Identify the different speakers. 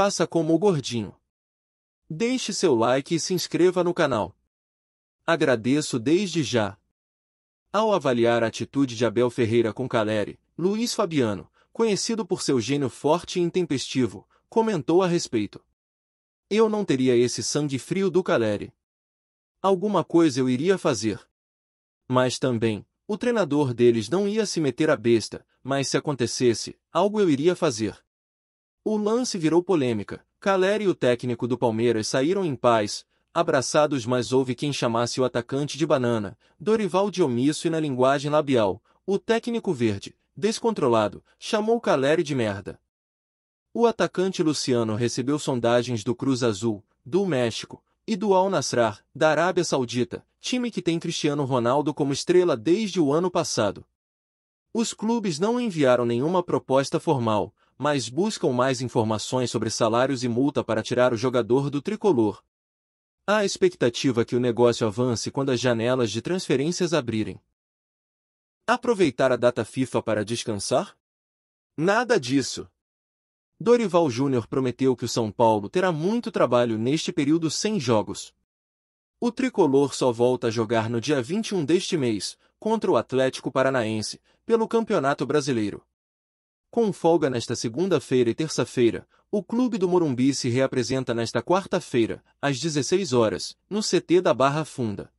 Speaker 1: Faça como o gordinho. Deixe seu like e se inscreva no canal. Agradeço desde já. Ao avaliar a atitude de Abel Ferreira com Caleri, Luiz Fabiano, conhecido por seu gênio forte e intempestivo, comentou a respeito. Eu não teria esse sangue frio do Caleri. Alguma coisa eu iria fazer. Mas também, o treinador deles não ia se meter a besta, mas se acontecesse, algo eu iria fazer. O lance virou polêmica. Caleri e o técnico do Palmeiras saíram em paz, abraçados mas houve quem chamasse o atacante de banana, Dorival de omisso e na linguagem labial, o técnico verde, descontrolado, chamou Caleri de merda. O atacante Luciano recebeu sondagens do Cruz Azul, do México, e do Al Nassr, da Arábia Saudita, time que tem Cristiano Ronaldo como estrela desde o ano passado. Os clubes não enviaram nenhuma proposta formal, mas buscam mais informações sobre salários e multa para tirar o jogador do tricolor. Há a expectativa que o negócio avance quando as janelas de transferências abrirem. Aproveitar a data FIFA para descansar? Nada disso. Dorival Júnior prometeu que o São Paulo terá muito trabalho neste período sem jogos. O tricolor só volta a jogar no dia 21 deste mês, contra o Atlético Paranaense, pelo Campeonato Brasileiro. Com folga nesta segunda-feira e terça-feira, o Clube do Morumbi se reapresenta nesta quarta-feira, às 16 horas, no CT da Barra Funda.